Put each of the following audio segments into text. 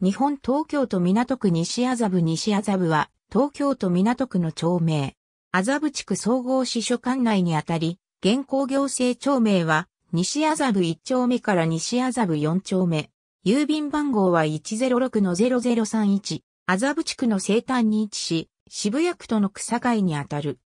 日本東京都港区西麻布西麻布は、東京都港区の町名。麻布地区総合支所管内にあたり、現行行政町名は、西麻布1丁目から西麻布4丁目。郵便番号は106-0031。麻布地区の西端に位置し、渋谷区との草界にあたる。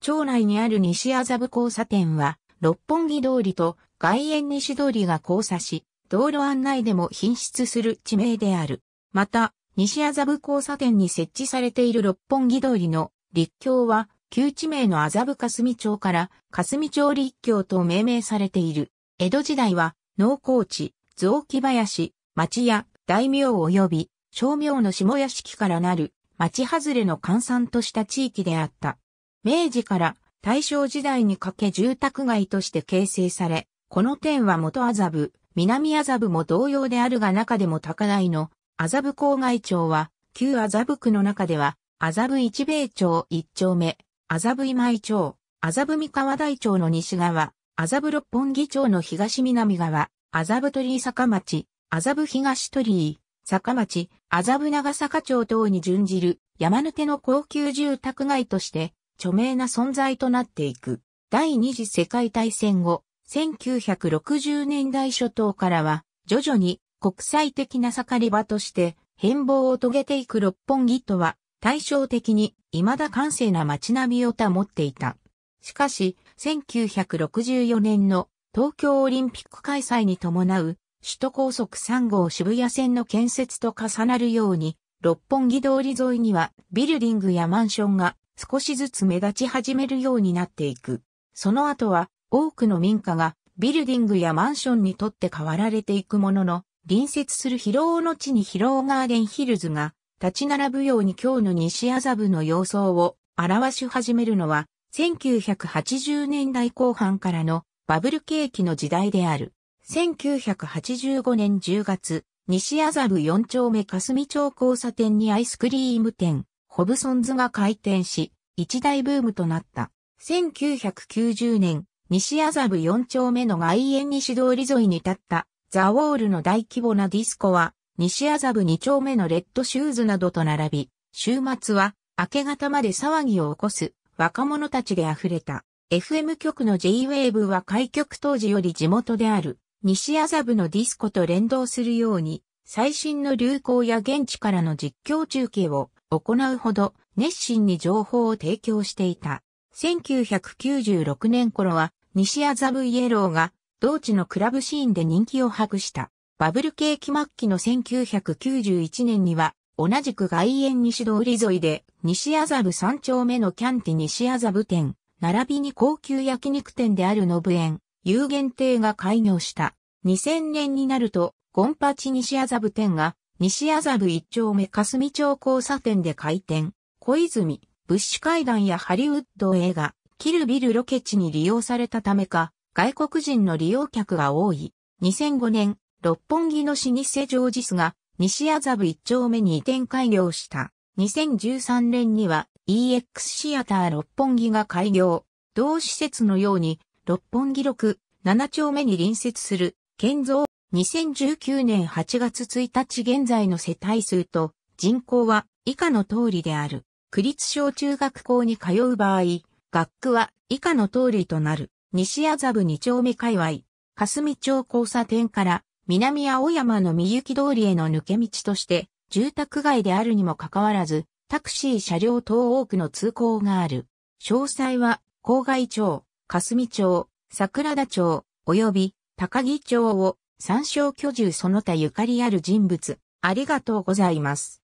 町内にある西麻布交差点は、六本木通りと外苑西通りが交差し、道路案内でも品質する地名である。また、西麻布交差点に設置されている六本木通りの立教は、旧地名の麻布霞町から霞町立教と命名されている。江戸時代は、農耕地、雑木林、町屋、大名及び、商名の下屋敷からなる、町外れの閑散とした地域であった。明治から大正時代にかけ住宅街として形成され、この点は元麻布、南麻布も同様であるが中でも高台の麻布郊外町は、旧麻布区の中では、麻布一米町一丁目、麻布今井町、麻布三河台町の西側、麻布六本木町の東南側、麻布鳥居坂町、麻布東鳥居、坂町、麻布長坂町等に準じる山手の高級住宅街として著名な存在となっていく。第二次世界大戦後、1960年代初頭からは、徐々に国際的な盛り場として変貌を遂げていく六本木とは対照的に未だ完成な街並みを保っていた。しかし、1964年の東京オリンピック開催に伴う首都高速3号渋谷線の建設と重なるように、六本木通り沿いにはビルディングやマンションが少しずつ目立ち始めるようになっていく。その後は多くの民家がビルディングやマンションにとって変わられていくものの、隣接する広尾の地に広尾ガーデンヒルズが立ち並ぶように今日の西麻布の様相を表し始めるのは、1980年代後半からのバブル景気の時代である。1985年10月、西麻布4丁目霞町交差点にアイスクリーム店、ホブソンズが開店し、一大ブームとなった。1990年、西麻布4丁目の外苑西通り沿いに立ったザ・ウォールの大規模なディスコは西麻布2丁目のレッドシューズなどと並び、週末は明け方まで騒ぎを起こす若者たちで溢れた。FM 局の J-Wave は開局当時より地元である西麻布のディスコと連動するように最新の流行や現地からの実況中継を行うほど熱心に情報を提供していた。1996年頃は西麻布イエローが、同地のクラブシーンで人気を博した。バブル景気末期の1991年には、同じく外苑西通り沿いで、西麻布三丁目のキャンティ西麻布店、並びに高級焼肉店であるノブ園、有限亭が開業した。2000年になると、ゴンパチ西麻布店が、西麻布一丁目霞町交差点で開店。小泉、物資階段やハリウッド映画、キルビルロケ地に利用されたためか、外国人の利用客が多い。2005年、六本木の老舗ジョージスが西麻布一丁目に移転開業した。2013年には EX シアター六本木が開業。同施設のように六本木六、七丁目に隣接する建造。2019年8月1日現在の世帯数と人口は以下の通りである。区立小中学校に通う場合、学区は以下の通りとなる、西麻布二丁目界隈、霞町交差点から南青山の三行通りへの抜け道として、住宅街であるにもかかわらず、タクシー車両等多くの通行がある。詳細は、郊外町、霞町、桜田町、及び高木町を参照居住その他ゆかりある人物、ありがとうございます。